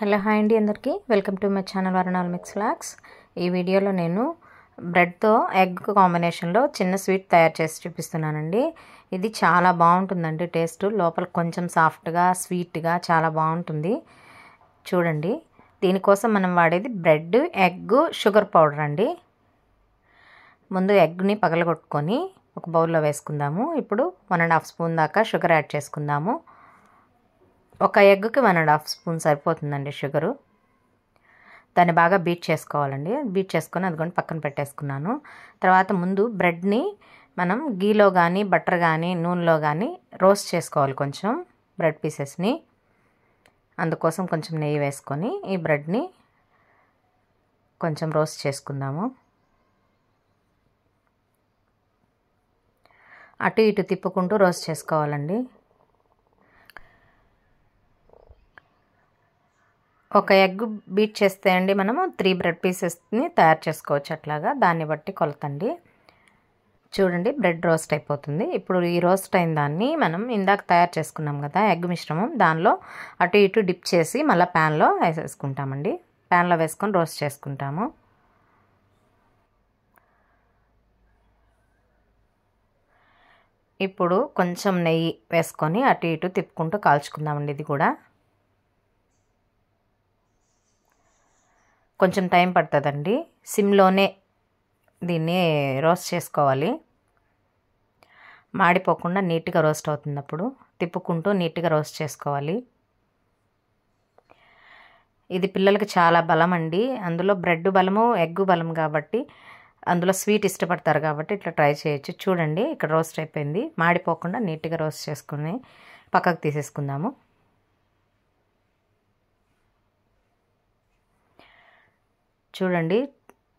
hello hi అండి అందరికీ welcome to my channel వరణాల్ మిక్స్ ఫ్లాక్స్ ఈ వీడియోలో నేను బ్రెడ్తో ఎగ్ కాంబినేషన్లో చిన్న స్వీట్ తయారు చేసి చూపిస్తున్నానండి ఇది చాలా బాగుంటుందండి టేస్ట్ లోపల కొంచెం సాఫ్ట్గా స్వీట్గా చాలా బాగుంటుంది చూడండి దీనికోసం మనం వాడేది బ్రెడ్ ఎగ్ షుగర్ పౌడర్ అండి ముందు ఎగ్ని పగలగొట్టుకొని ఒక బౌల్లో వేసుకుందాము ఇప్పుడు వన్ అండ్ హాఫ్ స్పూన్ దాకా షుగర్ యాడ్ చేసుకుందాము ఒక ఎగ్కి వన్ అండ్ హాఫ్ స్పూన్ సరిపోతుందండి షుగరు దాన్ని బాగా బీట్ చేసుకోవాలండి బీట్ చేసుకొని అది కొన్ని పక్కన పెట్టేసుకున్నాను తర్వాత ముందు బ్రెడ్ని మనం గీలో కానీ బటర్ కానీ నూనెలో కానీ రోస్ట్ చేసుకోవాలి కొంచెం బ్రెడ్ పీసెస్ని అందుకోసం కొంచెం నెయ్యి వేసుకొని ఈ బ్రెడ్ని కొంచెం రోస్ట్ చేసుకుందాము అటు ఇటు తిప్పుకుంటూ రోస్ట్ చేసుకోవాలండి ఒక ఎగ్ బీట్ చేస్తే అండి మనము త్రీ బ్రెడ్ పీసెస్ని తయారు చేసుకోవచ్చు అట్లాగా దాన్ని బట్టి కొలతండి చూడండి బ్రెడ్ రోస్ట్ అయిపోతుంది ఇప్పుడు ఈ రోస్ట్ అయిన దాన్ని మనం ఇందాక తయారు చేసుకున్నాం కదా ఎగ్ మిశ్రమం దానిలో అటు ఇటు డిప్ చేసి మళ్ళీ ప్యాన్లో వేసేసుకుంటామండి ప్యాన్లో వేసుకొని రోస్ట్ చేసుకుంటాము ఇప్పుడు కొంచెం నెయ్యి వేసుకొని అటు ఇటు తిప్పుకుంటూ కాల్చుకుందామండి ఇది కూడా కొంచెం టైం పడుతుందండి సిమ్లోనే దీన్ని రోస్ట్ చేసుకోవాలి మాడిపోకుండా నీట్గా రోస్ట్ అవుతుంది అప్పుడు తిప్పుకుంటూ నీట్గా రోస్ట్ చేసుకోవాలి ఇది పిల్లలకి చాలా బలం అండి అందులో బ్రెడ్ బలము ఎగ్ బలం కాబట్టి అందులో స్వీట్ ఇష్టపడతారు కాబట్టి ఇట్లా ట్రై చేయొచ్చు చూడండి ఇక్కడ రోస్ట్ అయిపోయింది మాడిపోకుండా నీట్గా రోస్ట్ చేసుకుని పక్కకు తీసేసుకుందాము చూడండి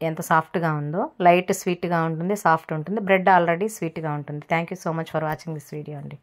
ఎంత సాఫ్ట్గా ఉందో లైట్ స్వీట్గా ఉంటుంది సాఫ్ట్ ఉంటుంది బ్రెడ్ ఆల్రెడీ స్వీట్గా ఉంటుంది thank you so much for watching this video అండి